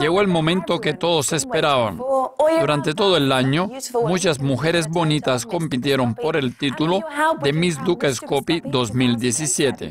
Llegó el momento que todos esperaban. Durante todo el año, muchas mujeres bonitas compitieron por el título de Miss Duke Scopy 2017.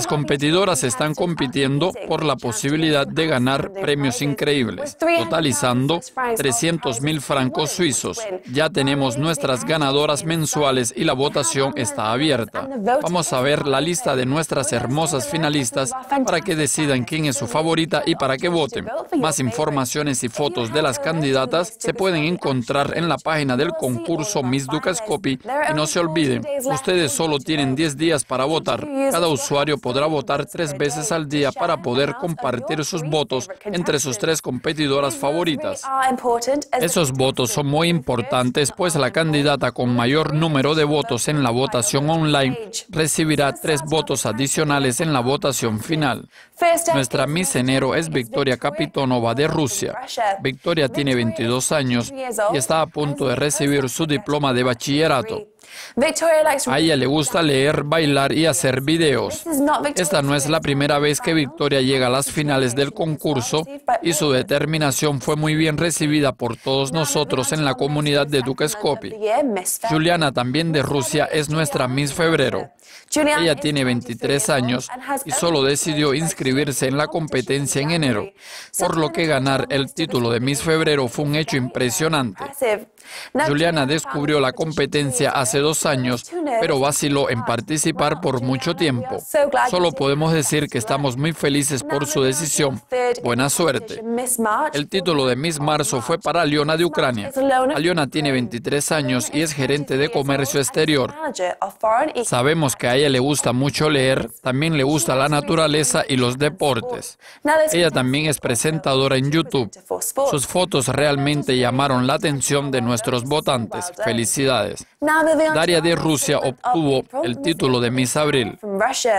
las competidoras están compitiendo por la posibilidad de ganar premios increíbles, totalizando 300 mil francos suizos. Ya tenemos nuestras ganadoras mensuales y la votación está abierta. Vamos a ver la lista de nuestras hermosas finalistas para que decidan quién es su favorita y para que voten. Más informaciones y fotos de las candidatas se pueden encontrar en la página del concurso Miss copy Y no se olviden, ustedes solo tienen 10 días para votar. Cada usuario podrá votar tres veces al día para poder compartir sus votos entre sus tres competidoras favoritas. Esos votos son muy importantes, pues la candidata con mayor número de votos en la votación online recibirá tres votos adicionales en la votación final. Nuestra Miss es Victoria Kapitonova, de Rusia. Victoria tiene 22 años y está a punto de recibir su diploma de bachillerato. A ella le gusta leer, bailar y hacer videos. Esta no es la primera vez que Victoria llega a las finales del concurso y su determinación fue muy bien recibida por todos nosotros en la comunidad de Dukescopi. Juliana, también de Rusia, es nuestra Miss Febrero. Ella tiene 23 años y solo decidió inscribirse en la competencia en enero, por lo que ganar el título de Miss Febrero fue un hecho impresionante. Juliana descubrió la competencia hace hace dos años, pero vaciló en participar por mucho tiempo. Solo podemos decir que estamos muy felices por su decisión. Buena suerte. El título de Miss Marzo fue para Aliona de Ucrania. Aliona tiene 23 años y es gerente de comercio exterior. Sabemos que a ella le gusta mucho leer, también le gusta la naturaleza y los deportes. Ella también es presentadora en YouTube. Sus fotos realmente llamaron la atención de nuestros votantes. Felicidades. Daria de Rusia obtuvo el título de Miss Abril.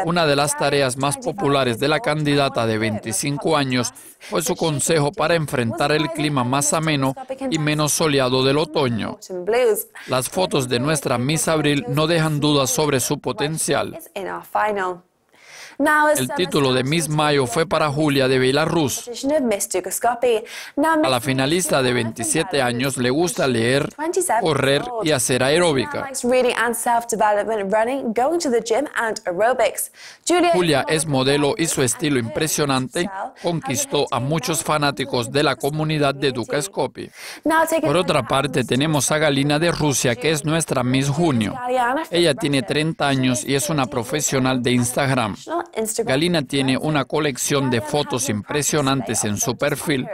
Una de las tareas más populares de la candidata de 25 años fue su consejo para enfrentar el clima más ameno y menos soleado del otoño. Las fotos de nuestra Miss Abril no dejan dudas sobre su potencial. El título de Miss Mayo fue para Julia de Belarus. A la finalista de 27 años le gusta leer, correr y hacer aeróbica. Julia es modelo y su estilo impresionante conquistó a muchos fanáticos de la comunidad de Duca Por otra parte, tenemos a Galina de Rusia, que es nuestra Miss Junio. Ella tiene 30 años y es una profesional de Instagram. Galina tiene una colección de fotos impresionantes en su perfil,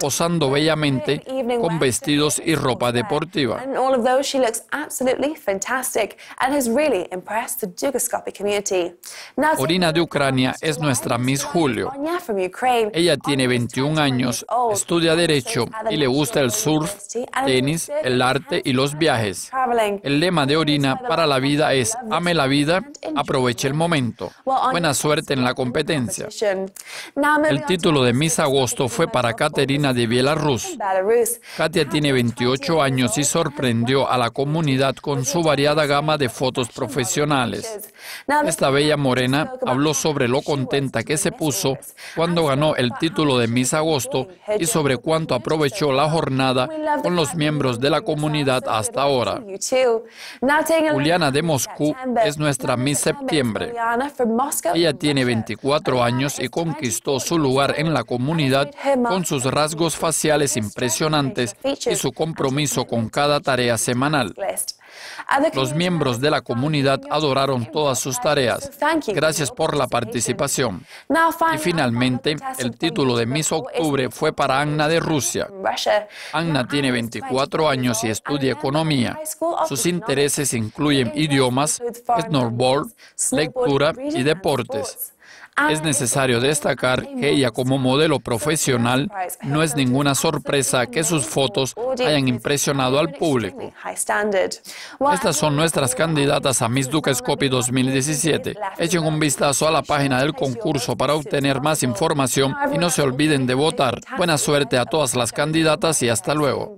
posando bellamente con vestidos y ropa deportiva. Orina de Ucrania es nuestra Miss Julio. Ella tiene 21 años, estudia Derecho y le gusta el surf, tenis, el arte y los viajes. El lema de Orina para la vida es Ame la vida Aproveche el momento. Buena suerte en la competencia. El título de Miss Agosto fue para Caterina de Bielarus. Katia tiene 28 años y sorprendió a la comunidad con su variada gama de fotos profesionales. Esta bella morena habló sobre lo contenta que se puso cuando ganó el título de Miss Agosto y sobre cuánto aprovechó la jornada con los miembros de la comunidad hasta ahora. Juliana de Moscú es nuestra Miss septiembre. Ella tiene 24 años y conquistó su lugar en la comunidad con sus rasgos faciales impresionantes y su compromiso con cada tarea semanal. Los miembros de la comunidad adoraron todas sus tareas. Gracias por la participación. Y finalmente, el título de Miss Octubre fue para Anna de Rusia. Anna tiene 24 años y estudia economía. Sus intereses incluyen idiomas, snowboard, lectura y deportes. Es necesario destacar que ella como modelo profesional no es ninguna sorpresa que sus fotos hayan impresionado al público. Estas son nuestras candidatas a Miss Duquescopy 2017. Echen un vistazo a la página del concurso para obtener más información y no se olviden de votar. Buena suerte a todas las candidatas y hasta luego.